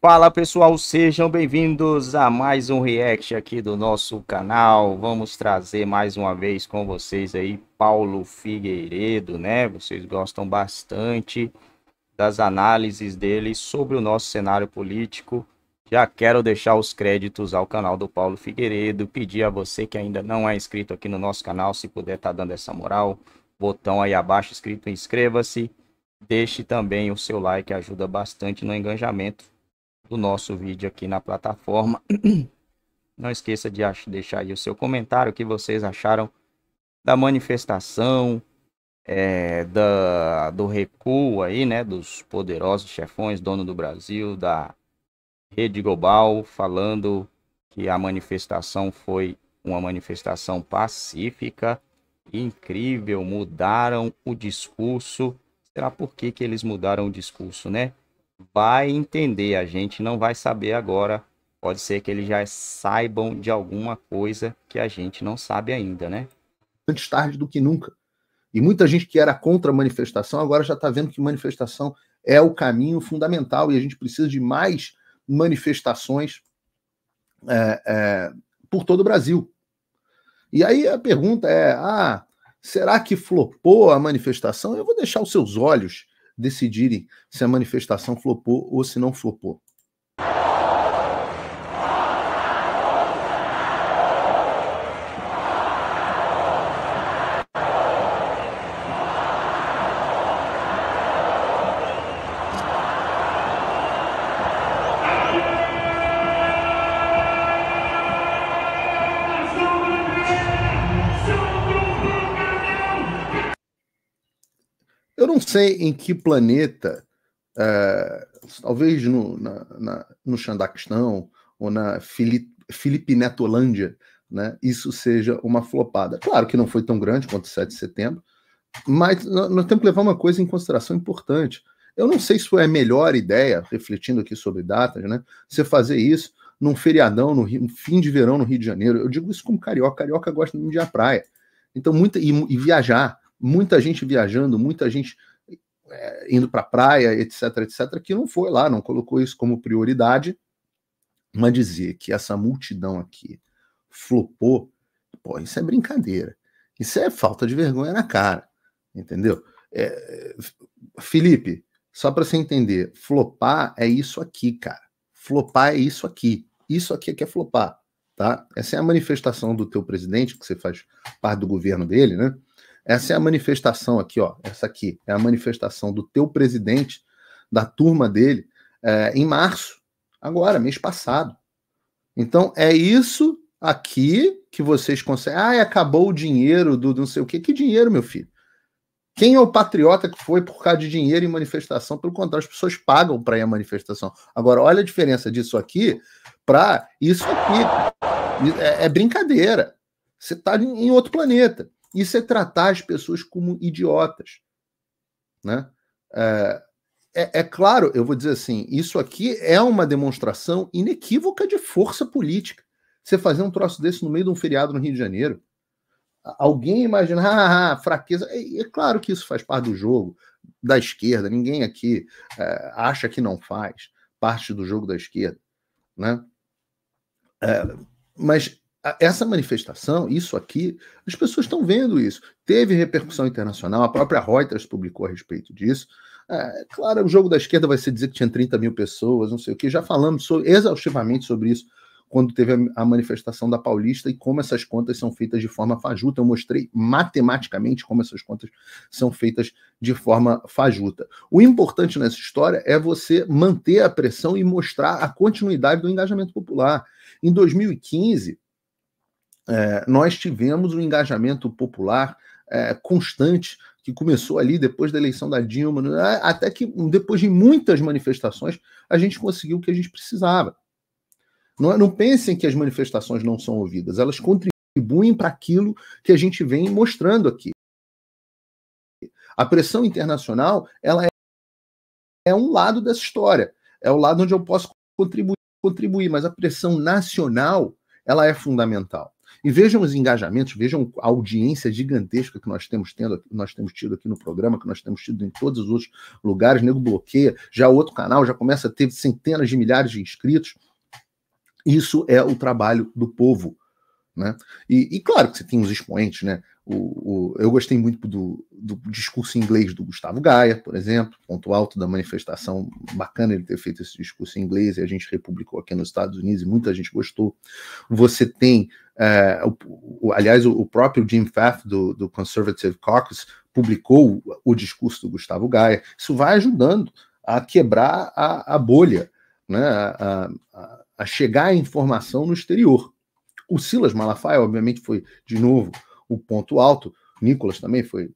Fala pessoal, sejam bem-vindos a mais um react aqui do nosso canal. Vamos trazer mais uma vez com vocês aí Paulo Figueiredo, né? Vocês gostam bastante das análises dele sobre o nosso cenário político. Já quero deixar os créditos ao canal do Paulo Figueiredo, pedir a você que ainda não é inscrito aqui no nosso canal, se puder estar tá dando essa moral, botão aí abaixo escrito inscreva-se. Deixe também o seu like, ajuda bastante no engajamento do nosso vídeo aqui na plataforma. Não esqueça de deixar aí o seu comentário, o que vocês acharam da manifestação, é, da, do recuo aí, né, dos poderosos chefões, dono do Brasil, da Rede Global, falando que a manifestação foi uma manifestação pacífica, incrível, mudaram o discurso. Será por que, que eles mudaram o discurso, né? vai entender, a gente não vai saber agora. Pode ser que eles já saibam de alguma coisa que a gente não sabe ainda, né? Antes tarde do que nunca. E muita gente que era contra a manifestação agora já está vendo que manifestação é o caminho fundamental e a gente precisa de mais manifestações é, é, por todo o Brasil. E aí a pergunta é: ah, será que flopou a manifestação? Eu vou deixar os seus olhos decidirem se a manifestação flopou ou se não flopou. sei em que planeta, é, talvez no, na, na, no Xandaquistão ou na Fili Filipinetolândia, né, isso seja uma flopada. Claro que não foi tão grande quanto o 7 de setembro, mas nós temos que levar uma coisa em consideração importante. Eu não sei se foi a melhor ideia, refletindo aqui sobre datas, né? Você fazer isso num feriadão, no Rio, fim de verão no Rio de Janeiro. Eu digo isso como carioca. Carioca gosta de ir à praia. Então, muita, e, e viajar. Muita gente viajando, muita gente é, indo para a praia, etc, etc, que não foi lá, não colocou isso como prioridade, mas dizer que essa multidão aqui flopou, pô, isso é brincadeira. Isso é falta de vergonha na cara, entendeu? É, Felipe, só para você entender, flopar é isso aqui, cara. Flopar é isso aqui. Isso aqui é que é flopar, tá? Essa é a manifestação do teu presidente, que você faz parte do governo dele, né? Essa é a manifestação aqui, ó. Essa aqui é a manifestação do teu presidente, da turma dele, é, em março, agora, mês passado. Então é isso aqui que vocês conseguem. Ah, acabou o dinheiro do, não sei o que. Que dinheiro, meu filho? Quem é o patriota que foi por causa de dinheiro e manifestação? Pelo contrário, as pessoas pagam para ir à manifestação. Agora, olha a diferença disso aqui para isso aqui. É, é brincadeira. Você está em outro planeta. Isso é tratar as pessoas como idiotas. Né? É, é, é, claro, eu vou dizer assim: isso aqui é uma demonstração inequívoca de força política. Você fazer um troço desse no meio de um feriado no Rio de Janeiro. Alguém imaginar ah, fraqueza. É, é, claro que isso faz parte do jogo da esquerda. Ninguém aqui é, acha que não faz parte do jogo da esquerda. Né? É, mas essa manifestação, isso aqui, as pessoas estão vendo isso. Teve repercussão internacional, a própria Reuters publicou a respeito disso. É, claro, o jogo da esquerda vai ser dizer que tinha 30 mil pessoas, não sei o que. Já falamos sobre, exaustivamente sobre isso quando teve a, a manifestação da Paulista e como essas contas são feitas de forma fajuta. Eu mostrei matematicamente como essas contas são feitas de forma fajuta. O importante nessa história é você manter a pressão e mostrar a continuidade do engajamento popular. Em 2015, é, nós tivemos um engajamento popular é, constante que começou ali depois da eleição da Dilma, né, até que depois de muitas manifestações a gente conseguiu o que a gente precisava. Não, é, não pensem que as manifestações não são ouvidas, elas contribuem para aquilo que a gente vem mostrando aqui. A pressão internacional ela é, é um lado dessa história, é o lado onde eu posso contribuir, contribuir mas a pressão nacional ela é fundamental. E vejam os engajamentos, vejam a audiência gigantesca que nós temos tendo, nós temos tido aqui no programa, que nós temos tido em todos os outros lugares. nego bloqueia, já é outro canal já começa a ter centenas de milhares de inscritos. Isso é o trabalho do povo. Né? E, e claro que você tem os expoentes, né? O, o, eu gostei muito do, do, discurso em inglês do Gustavo Gaia, por exemplo, ponto alto da manifestação. Bacana ele ter feito esse discurso em inglês e a gente republicou aqui nos Estados Unidos e muita gente gostou. Você tem, é, o, aliás, o, próprio Jim Pfaff do, do Conservative Caucus publicou o, discurso do Gustavo Gaia. Isso vai ajudando a quebrar a, a bolha, né? a, a, a chegar a informação no exterior. O Silas Malafaia, obviamente, foi de novo o ponto alto. Nicolas também foi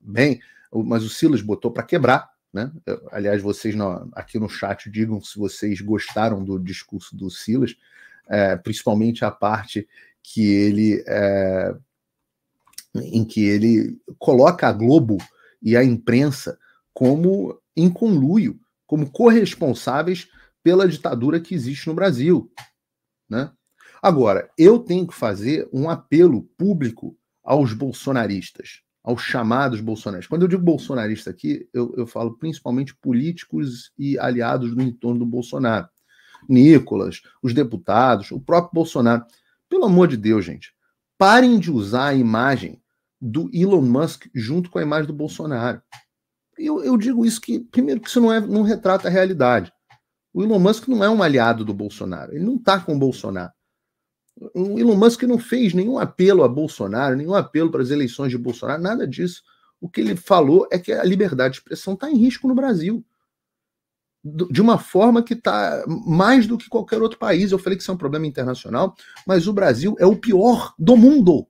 bem, mas o Silas botou para quebrar. Né? Aliás, vocês no, aqui no chat digam se vocês gostaram do discurso do Silas, é, principalmente a parte que ele é, em que ele coloca a Globo e a imprensa como em conluio, como corresponsáveis pela ditadura que existe no Brasil, né? Agora, eu tenho que fazer um apelo público aos bolsonaristas, aos chamados bolsonaristas. Quando eu digo bolsonarista aqui, eu, eu falo principalmente políticos e aliados do entorno do Bolsonaro. Nicolas, os deputados, o próprio Bolsonaro. Pelo amor de Deus, gente, parem de usar a imagem do Elon Musk junto com a imagem do Bolsonaro. Eu, eu digo isso que, primeiro, que isso não, é, não retrata a realidade. O Elon Musk não é um aliado do Bolsonaro, ele não está com o Bolsonaro. O Elon Musk não fez nenhum apelo a Bolsonaro, nenhum apelo para as eleições de Bolsonaro, nada disso. O que ele falou é que a liberdade de expressão está em risco no Brasil. De uma forma que está mais do que qualquer outro país. Eu falei que isso é um problema internacional, mas o Brasil é o pior do mundo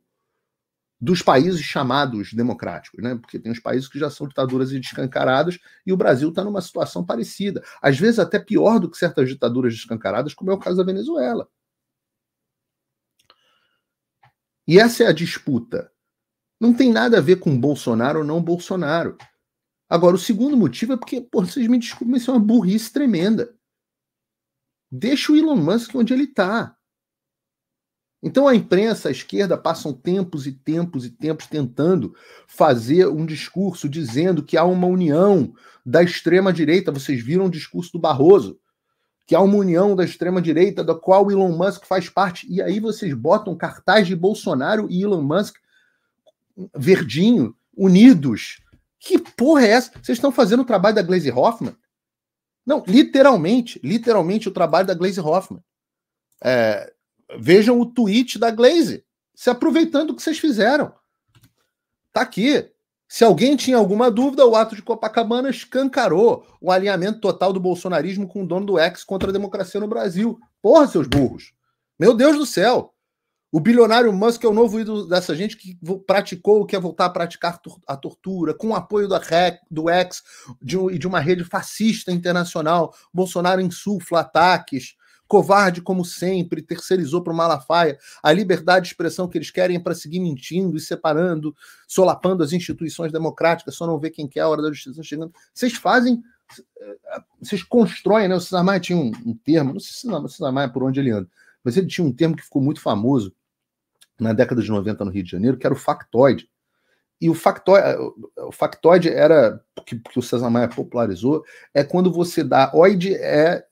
dos países chamados democráticos, né? Porque tem os países que já são ditaduras e descancaradas e o Brasil está numa situação parecida, às vezes até pior do que certas ditaduras descancaradas, como é o caso da Venezuela. E essa é a disputa. Não tem nada a ver com Bolsonaro ou não Bolsonaro. Agora, o segundo motivo é porque, pô, vocês me desculpem, isso é uma burrice tremenda. Deixa o Elon Musk onde ele está. Então a imprensa, a esquerda, passam tempos e tempos e tempos tentando fazer um discurso dizendo que há uma união da extrema-direita. Vocês viram o discurso do Barroso que há uma união da extrema-direita, da qual Elon Musk faz parte. E aí vocês botam cartaz de Bolsonaro e Elon Musk verdinho, unidos. Que porra é essa? Vocês estão fazendo o trabalho da Glaze Hoffman? Não, literalmente, literalmente o trabalho da Glaze Hoffman. É, vejam o tweet da Glaze, se aproveitando do que vocês fizeram. Tá aqui. Se alguém tinha alguma dúvida, o ato de Copacabana escancarou o alinhamento total do bolsonarismo com o dono do ex contra a democracia no Brasil. Porra, seus burros! Meu Deus do céu! O bilionário Musk é o novo ídolo dessa gente que praticou, que é voltar a praticar a tortura, com o apoio da REC, do ex e de, de uma rede fascista internacional. Bolsonaro insufla ataques covarde como sempre, terceirizou para o Malafaia a liberdade de expressão que eles querem para seguir mentindo e separando, solapando as instituições democráticas, só não ver quem quer a hora da justiça chegando. Vocês fazem, vocês constroem, né? O Sinamaia tinha um, um, termo, não sei se o Sinamaia por onde ele anda, mas ele tinha um termo que ficou muito famoso na década de 90 no Rio de Janeiro, que era o factoide. E o factoide, o factoide era, que, que o César Maia popularizou, é quando você dá. Oide é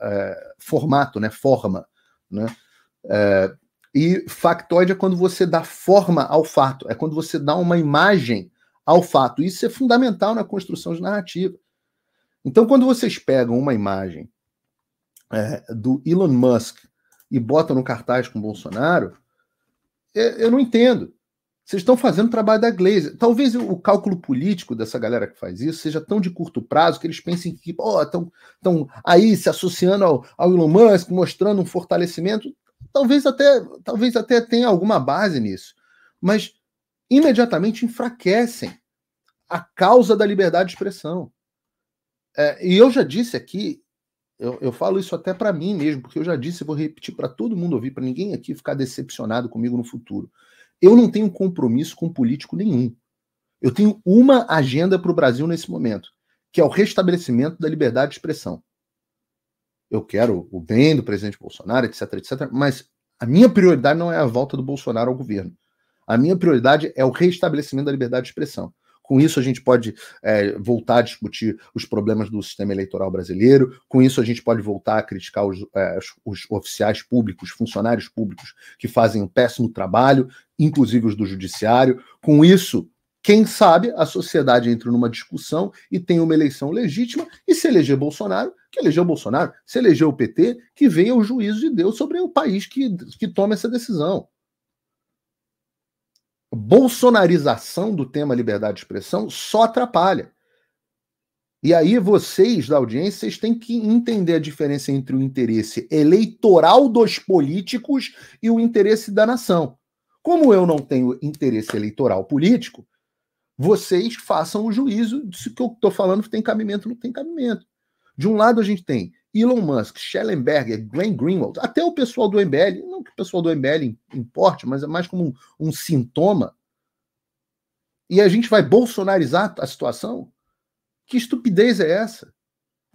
é, formato, né? Forma, né? É, e factoide é quando você dá forma ao fato, é quando você dá uma imagem ao fato. Isso é fundamental na construção de narrativa. Então, quando vocês pegam uma imagem é, do Elon Musk e botam no cartaz com Bolsonaro, é, eu não entendo. Vocês estão fazendo o trabalho da Glaze. Talvez o cálculo político dessa galera que faz isso seja tão de curto prazo que eles pensem que estão oh, tão aí se associando ao, ao Elon Musk, mostrando um fortalecimento. Talvez até, talvez até tenha alguma base nisso. Mas imediatamente enfraquecem a causa da liberdade de expressão. É, e eu já disse aqui, eu, eu falo isso até para mim mesmo, porque eu já disse, vou repetir para todo mundo ouvir, para ninguém aqui ficar decepcionado comigo no futuro. Eu não tenho compromisso com político nenhum. Eu tenho uma agenda para o Brasil nesse momento, que é o restabelecimento da liberdade de expressão. Eu quero o bem do presidente Bolsonaro, etc, etc, mas a minha prioridade não é a volta do Bolsonaro ao governo. A minha prioridade é o restabelecimento da liberdade de expressão. Com isso, a gente pode é, voltar a discutir os problemas do sistema eleitoral brasileiro, com isso, a gente pode voltar a criticar os, é, os oficiais públicos, funcionários públicos que fazem um péssimo trabalho, inclusive os do judiciário. Com isso, quem sabe a sociedade entra numa discussão e tem uma eleição legítima, e se eleger Bolsonaro, que elegeu Bolsonaro, se eleger o PT, que venha o juízo de Deus sobre o país que, que toma essa decisão bolsonarização do tema liberdade de expressão só atrapalha. E aí vocês da audiência vocês têm que entender a diferença entre o interesse eleitoral dos políticos e o interesse da nação. Como eu não tenho interesse eleitoral político, vocês façam o juízo se que eu estou falando tem cabimento ou não tem cabimento. De um lado a gente tem Elon Musk, Schellenberger, Glenn Greenwald, até o pessoal do MBL, não que o pessoal do MBL importe, mas é mais como um, um sintoma e a gente vai bolsonarizar a situação? Que estupidez é essa?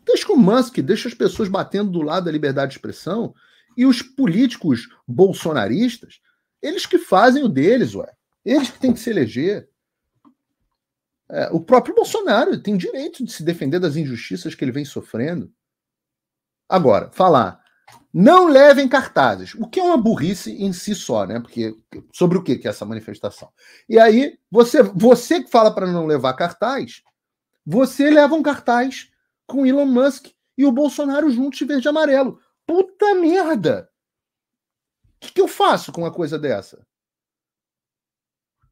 Deixa o Musk, deixa as pessoas batendo do lado da liberdade de expressão e os políticos bolsonaristas, eles que fazem o deles, ué. Eles que têm que se eleger. É, o próprio Bolsonaro tem direito de se defender das injustiças que ele vem sofrendo. Agora, falar não levem cartazes, o que é uma burrice em si só, né? Porque sobre o que é essa manifestação? E aí, você, você que fala para não levar cartaz, você leva um cartaz com Elon Musk e o Bolsonaro juntos de verde e amarelo. Puta merda! O que, que eu faço com uma coisa dessa?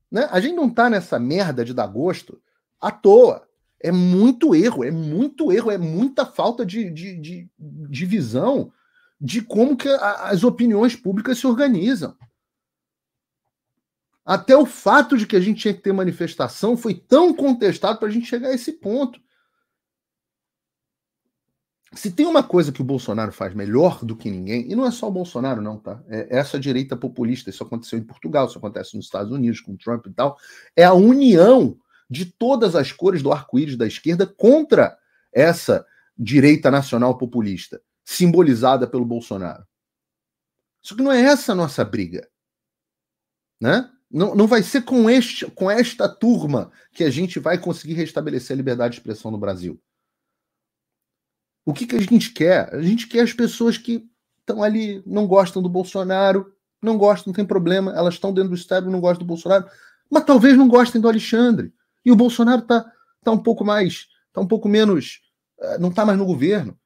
Né? A gente não tá nessa merda de dar gosto à toa. É muito erro, é muito erro, é muita falta de, de, de, de visão de como que as opiniões públicas se organizam. Até o fato de que a gente tinha que ter manifestação foi tão contestado para a gente chegar a esse ponto. Se tem uma coisa que o Bolsonaro faz melhor do que ninguém, e não é só o Bolsonaro, não, tá? É, é essa direita populista, isso aconteceu em Portugal, isso acontece nos Estados Unidos, com Trump e tal, é a união de todas as cores do arco-íris da esquerda contra essa direita nacional populista simbolizada pelo Bolsonaro. Só que não é essa a nossa briga. Né? Não, não vai ser com, este, com esta turma que a gente vai conseguir restabelecer a liberdade de expressão no Brasil. O que, que a gente quer? A gente quer as pessoas que estão ali, não gostam do Bolsonaro, não gostam, não tem problema, elas estão dentro do estádio, não gostam do Bolsonaro, mas talvez não gostem do Alexandre. E o Bolsonaro está tá um pouco mais, está um pouco menos, eh, não está mais no governo.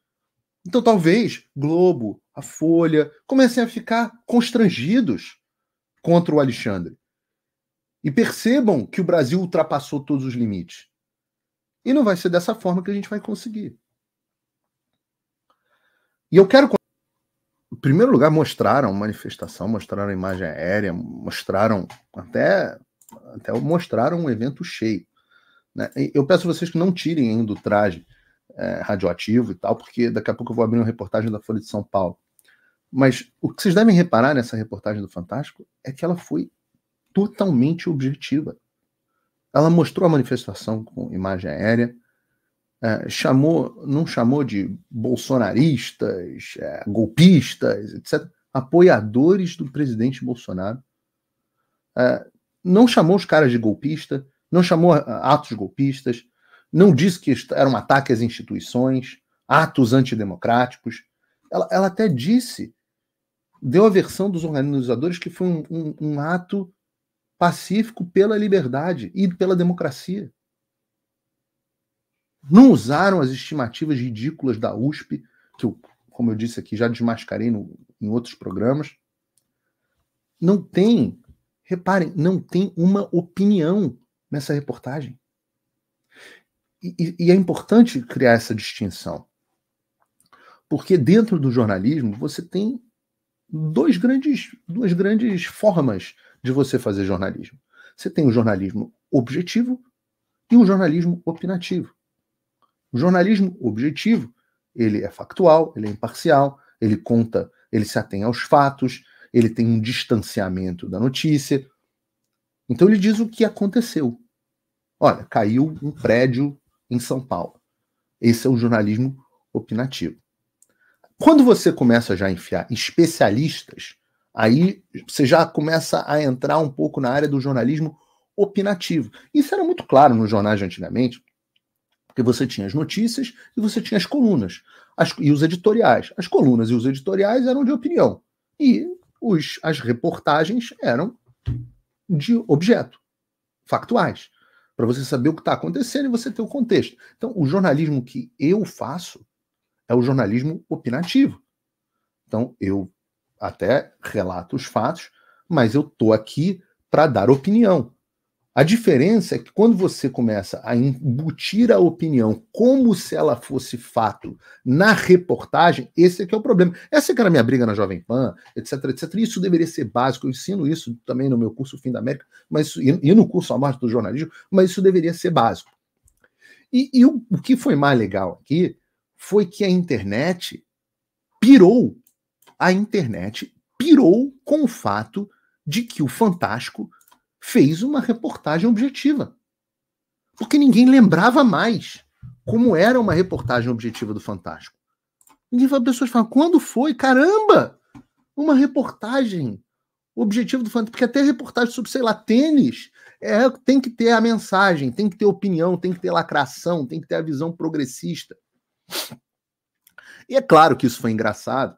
Então talvez Globo, a Folha, comecem a ficar constrangidos contra o Alexandre. E percebam que o Brasil ultrapassou todos os limites. E não vai ser dessa forma que a gente vai conseguir. E eu quero em primeiro lugar, mostraram manifestação, mostraram imagem aérea, mostraram até, até mostraram um evento cheio. Né? Eu peço a vocês que não tirem ainda o traje, é, radioativo e tal, porque daqui a pouco eu vou abrir uma reportagem da Folha de São Paulo. Mas o que vocês devem reparar nessa reportagem do Fantástico é que ela foi totalmente objetiva. Ela mostrou a manifestação com imagem aérea, é, chamou, não chamou de bolsonaristas, é, golpistas, etc., apoiadores do presidente Bolsonaro. É, não chamou os caras de golpista, não chamou é, atos golpistas, não disse que era um ataque às instituições, atos antidemocráticos. Ela, ela até disse, deu a versão dos organizadores que foi um, um, um ato pacífico pela liberdade e pela democracia. Não usaram as estimativas ridículas da USP, que eu, como eu disse aqui, já desmascarei no, em outros programas. Não tem, reparem, não tem uma opinião nessa reportagem e, e é importante criar essa distinção. Porque dentro do jornalismo você tem dois grandes, duas grandes formas de você fazer jornalismo. Você tem o jornalismo objetivo e o jornalismo opinativo. O jornalismo objetivo, ele é factual, ele é imparcial, ele conta, ele se atém aos fatos, ele tem um distanciamento da notícia. Então ele diz o que aconteceu. Olha, caiu um prédio em São Paulo. Esse é o jornalismo opinativo. Quando você começa já a enfiar especialistas, aí você já começa a entrar um pouco na área do jornalismo opinativo. Isso era muito claro nos jornais de antigamente, porque você tinha as notícias e você tinha as colunas as, e os editoriais. As colunas e os editoriais eram de opinião e os, as reportagens eram de objeto, factuais para você saber o que está acontecendo e você ter o contexto. Então, o jornalismo que eu faço é o jornalismo opinativo. Então, eu até relato os fatos, mas eu estou aqui para dar opinião. A diferença é que quando você começa a embutir a opinião como se ela fosse fato na reportagem, esse é que é o problema. Essa é que era a minha briga na Jovem Pan, etc, etc. Isso deveria ser básico. Eu ensino isso também no meu curso Fim da América, mas e no curso A Morte do Jornalismo, mas isso deveria ser básico. E, e o, o que foi mais legal aqui foi que a internet pirou. A internet pirou com o fato de que o Fantástico fez uma reportagem objetiva. Porque ninguém lembrava mais como era uma reportagem objetiva do Fantástico. Ninguém fala, pessoas falam, quando foi? Caramba! Uma reportagem objetiva do Fantástico. Porque até reportagem sobre, sei lá, tênis, é, tem que ter a mensagem, tem que ter opinião, tem que ter lacração, tem que ter a visão progressista. E é claro que isso foi engraçado,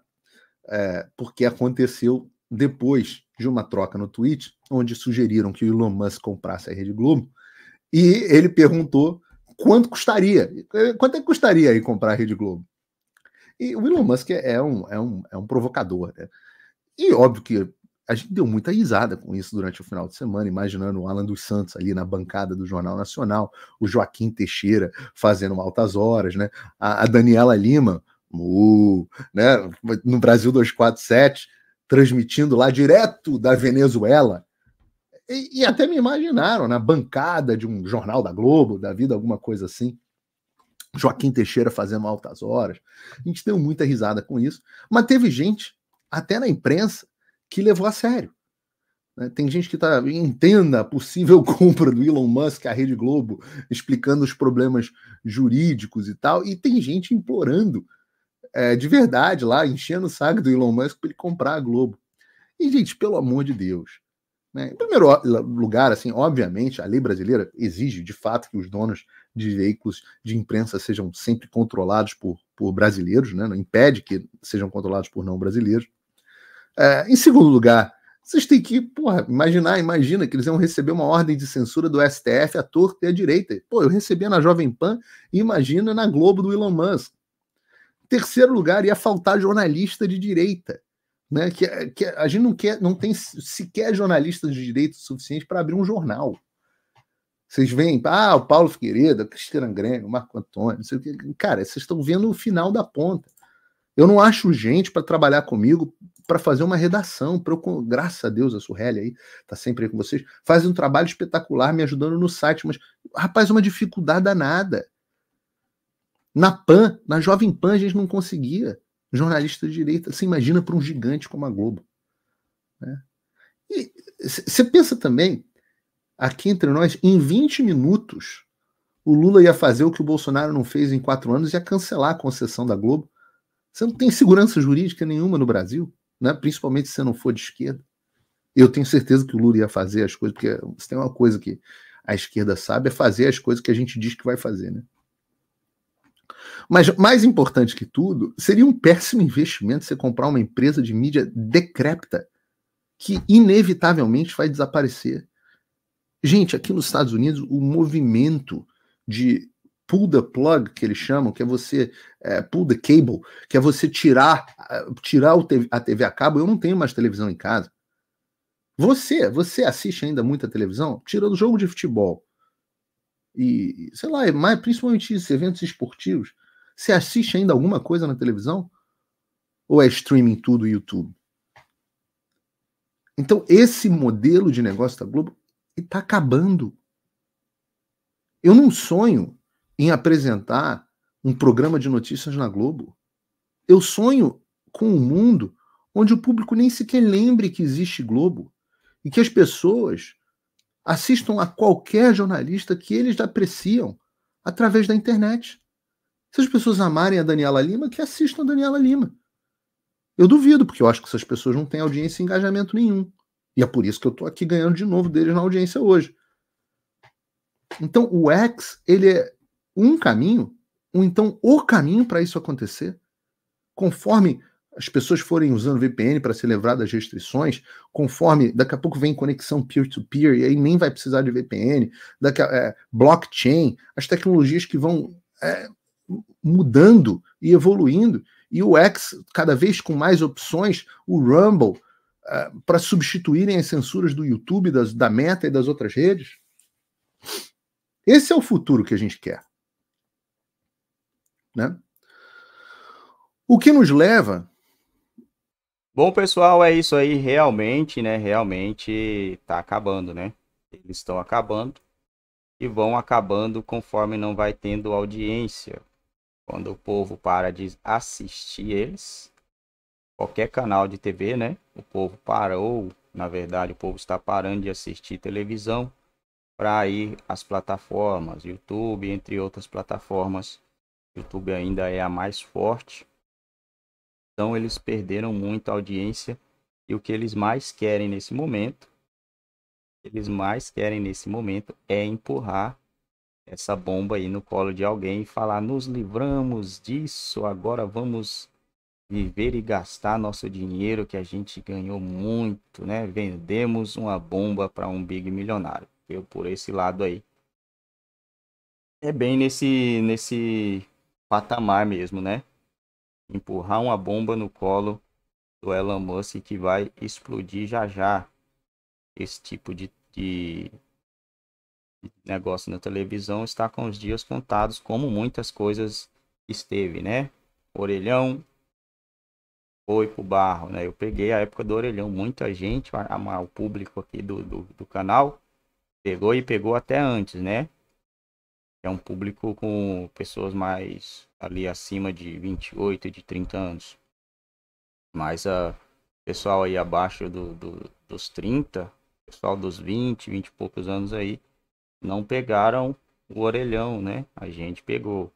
é, porque aconteceu depois de uma troca no tweet, onde sugeriram que o Elon Musk comprasse a Rede Globo, e ele perguntou quanto custaria. Eh, quanto é que custaria aí comprar a Rede Globo? E o Elon Musk é, é um, é um, é um provocador. Né? E óbvio que a gente deu muita risada com isso durante o final de semana, imaginando o Alan dos Santos ali na bancada do Jornal Nacional, o Joaquim Teixeira fazendo altas horas, né? A, a Daniela Lima, uh, né? no Brasil 247, transmitindo lá direto da Venezuela. E, e, até me imaginaram na né? bancada de um jornal da Globo, da vida, alguma coisa assim. Joaquim Teixeira fazendo altas horas. A gente deu muita risada com isso. Mas teve gente, até na imprensa, que levou a sério. Né? Tem gente que tá, entenda a possível compra do Elon Musk à Rede Globo, explicando os problemas jurídicos e tal, e tem gente implorando é, de verdade lá, enchendo o saco do Elon Musk para ele comprar a Globo. E, gente, pelo amor de Deus. Né? Em primeiro lugar, assim, obviamente, a lei brasileira exige de fato que os donos de veículos de imprensa sejam sempre controlados por, por brasileiros, né? não impede que sejam controlados por não brasileiros. É, em segundo lugar, vocês têm que porra, imaginar, imagina que eles iam receber uma ordem de censura do STF à torta e à direita. Pô, eu recebia na Jovem Pan e imagina na Globo do Elon Musk. Terceiro lugar, ia faltar jornalista de direita. Né? Que, é, que é, a gente não, quer, não tem sequer jornalista de direita suficiente para abrir um jornal. Vocês veem, ah, o Paulo Figueiredo, a Cristina Grêmio, o Marco Antônio, não sei o que. Cara, vocês estão vendo o final da ponta. Eu não acho gente para trabalhar comigo para fazer uma redação. Pra eu, graças a Deus, a Surrelli aí está sempre aí com vocês. Faz um trabalho espetacular me ajudando no site, mas, rapaz, é uma dificuldade danada. Na PAN, na Jovem Pan, a gente não conseguia jornalista de direita. Você imagina para um gigante como a Globo. Né? E você pensa também, aqui entre nós, em 20 minutos, o Lula ia fazer o que o Bolsonaro não fez em quatro anos, ia cancelar a concessão da Globo. Você não tem segurança jurídica nenhuma no Brasil, né? principalmente se você não for de esquerda. Eu tenho certeza que o Lula ia fazer as coisas, porque se tem uma coisa que a esquerda sabe é fazer as coisas que a gente diz que vai fazer. Né? Mas mais importante que tudo, seria um péssimo investimento você comprar uma empresa de mídia decrépita que inevitavelmente vai desaparecer. Gente, aqui nos Estados Unidos, o movimento de pull the plug, que eles chamam, que é você é, pull the cable, que é você tirar, tirar a TV a cabo. Eu não tenho mais televisão em casa. Você, você assiste ainda muita televisão? Tirando jogo de futebol e, sei lá, é mais, principalmente isso, eventos esportivos. Você assiste ainda alguma coisa na televisão? Ou é streaming tudo YouTube? Então, esse modelo de negócio da Globo está acabando. Eu não sonho em apresentar um programa de notícias na Globo. Eu sonho com um mundo onde o público nem sequer lembre que existe Globo e que as pessoas assistam a qualquer jornalista que eles apreciam através da internet. Se as pessoas amarem a Daniela Lima, que assistam a Daniela Lima. Eu duvido, porque eu acho que essas pessoas não têm audiência e engajamento nenhum. E é por isso que eu estou aqui ganhando de novo deles na audiência hoje. Então, o X, ele é um caminho, ou então o caminho para isso acontecer. Conforme as pessoas forem usando VPN para se livrar das restrições, conforme daqui a pouco vem conexão peer-to-peer, -peer, e aí nem vai precisar de VPN, daqui a, é, blockchain, as tecnologias que vão é, mudando e evoluindo, e o X cada vez com mais opções, o Rumble, uh, eh, para substituírem as censuras do YouTube, das, da Meta e das outras redes. Esse é o futuro que a gente quer. Né? O que nos leva. Bom, pessoal, é isso aí. Realmente, né? Realmente tá acabando, né? Eles estão acabando e vão acabando conforme não vai tendo audiência. Quando o povo para de assistir eles, qualquer canal de TV, né? O povo parou, na verdade, o povo está parando de assistir televisão para ir às plataformas, YouTube, entre outras plataformas. YouTube ainda é a mais forte. Então eles perderam muita audiência e o que eles mais querem nesse momento, eles mais querem nesse momento é empurrar essa bomba aí no colo de alguém e falar: nos livramos disso, agora vamos viver e gastar nosso dinheiro que a gente ganhou muito, né? Vendemos uma bomba para um big milionário. Eu por esse lado aí. É bem nesse nesse patamar mesmo, né? Empurrar uma bomba no colo do Elon Musk que vai explodir já já esse tipo de, de negócio na televisão está com os dias contados, como muitas coisas esteve, né? Orelhão foi pro barro, né? Eu peguei a época do orelhão, muita gente, a, a, o público aqui do, do, do canal pegou e pegou até antes, né? É um público com pessoas mais ali acima de 28, de 30 anos. Mas a ah, pessoal aí abaixo do, do, dos 30, pessoal dos 20, 20 e poucos anos aí, não pegaram o orelhão, né? A gente pegou.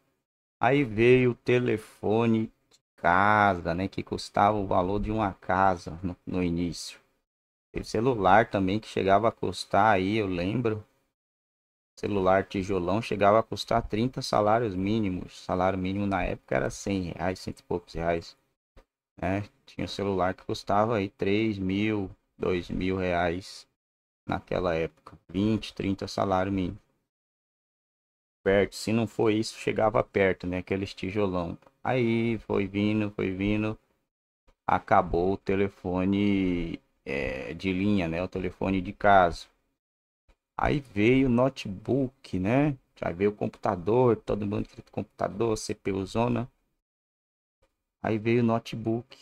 Aí veio o telefone de casa, né? Que custava o valor de uma casa no, no início. Teve celular também que chegava a custar aí, eu lembro. Celular tijolão chegava a custar 30 salários mínimos. Salário mínimo na época era 100 reais, cento e poucos reais. Né? Tinha um celular que custava aí 3 mil, 2 mil reais naquela época. 20, 30 salário mínimo. Perto, se não for isso, chegava perto, né? aquele tijolão. Aí foi vindo, foi vindo. Acabou o telefone é, de linha, né? O telefone de casa. Aí veio o notebook, né? Já veio o computador, todo mundo queria computador, CPU zona. Aí veio o notebook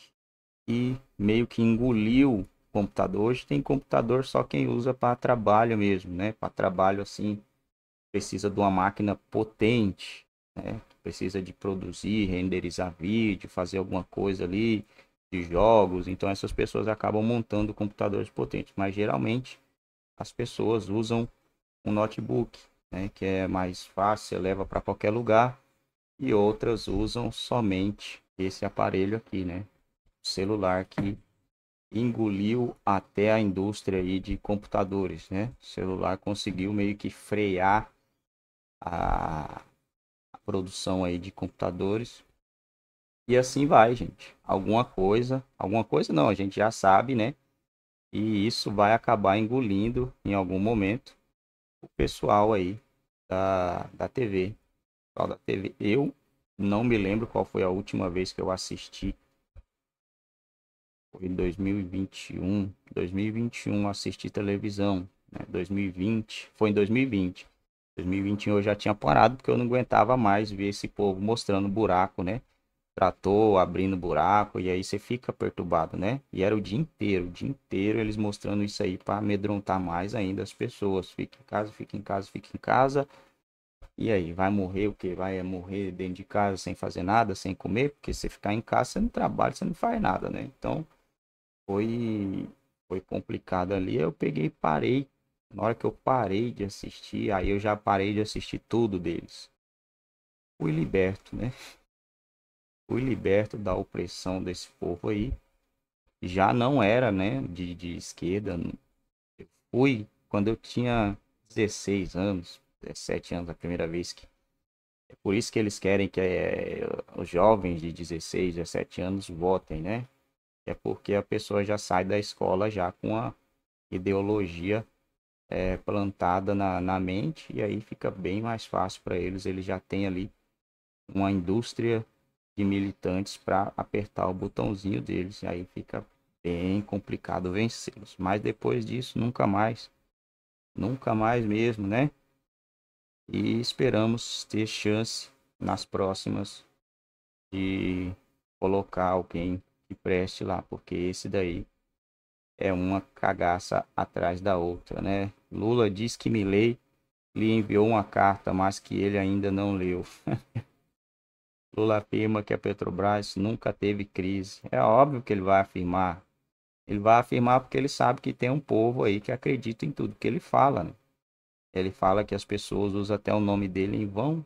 e meio que engoliu computador. Hoje tem computador só quem usa para trabalho mesmo, né? Para trabalho assim, precisa de uma máquina potente, né? Precisa de produzir, renderizar vídeo, fazer alguma coisa ali de jogos. Então essas pessoas acabam montando computadores potentes, mas geralmente as pessoas usam um notebook, né? Que é mais fácil, leva para qualquer lugar. E outras usam somente esse aparelho aqui, né? celular que engoliu até a indústria aí de computadores, né? O celular conseguiu meio que frear a, a produção aí de computadores. E assim vai, gente. Alguma coisa, alguma coisa não, a gente já sabe, né? E isso vai acabar engolindo em algum momento o pessoal aí da, da TV. da TV. Eu não me lembro qual foi a última vez que eu assisti foi 2021. 2021 assisti televisão. Né? 2020. Foi em 2020. 2021 eu já tinha parado porque eu não aguentava mais ver esse povo mostrando buraco, né? Trator, abrindo buraco, e aí você fica perturbado, né? E era o dia inteiro, o dia inteiro eles mostrando isso aí para amedrontar mais ainda as pessoas. Fica em casa, fica em casa, fica em casa. E aí, vai morrer o que? Vai morrer dentro de casa sem fazer nada, sem comer? Porque você ficar em casa, você não trabalha, você não faz nada, né? Então, foi, foi complicado ali. Eu peguei e parei. Na hora que eu parei de assistir, aí eu já parei de assistir tudo deles. Fui liberto, né? Fui liberto da opressão desse povo aí. Já não era, né, de, de esquerda. Eu fui quando eu tinha 16 anos, 17 anos, a primeira vez que. É por isso que eles querem que é, os jovens de 16, 17 anos votem, né? É porque a pessoa já sai da escola já com a ideologia é, plantada na, na mente e aí fica bem mais fácil para eles. Eles já têm ali uma indústria de militantes para apertar o botãozinho deles. E aí fica bem complicado vencê-los. Mas depois disso, nunca mais. Nunca mais mesmo, né? E esperamos ter chance nas próximas de colocar alguém que preste lá, porque esse daí é uma cagaça atrás da outra, né? Lula diz que Milley lhe enviou uma carta, mas que ele ainda não leu. Lula afirma que a Petrobras nunca teve crise. É óbvio que ele vai afirmar. Ele vai afirmar porque ele sabe que tem um povo aí que acredita em tudo que ele fala. Né? Ele fala que as pessoas usam até o nome dele em vão